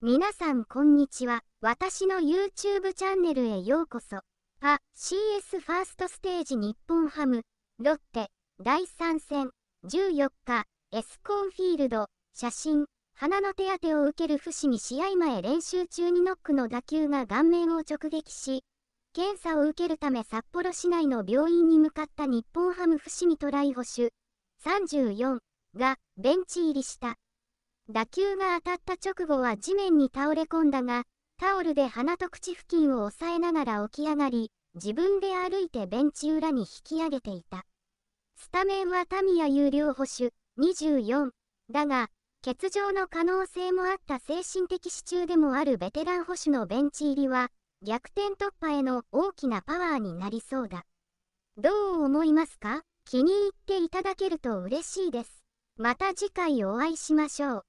皆さんこんにちは。私の YouTube チャンネルへようこそ。パ、CS ファーストステージ日本ハム、ロッテ、第3戦、14日、エスコンフィールド、写真、鼻の手当てを受ける伏見試合前練習中にノックの打球が顔面を直撃し、検査を受けるため札幌市内の病院に向かった日本ハム伏見トライ捕手34がベンチ入りした。打球が当たった直後は地面に倒れ込んだが、タオルで鼻と口付近を押さえながら起き上がり、自分で歩いてベンチ裏に引き上げていた。スタメンはタミヤ有料保守24。だが、欠場の可能性もあった精神的支柱でもあるベテラン保守のベンチ入りは、逆転突破への大きなパワーになりそうだ。どう思いますか気に入っていただけると嬉しいです。また次回お会いしましょう。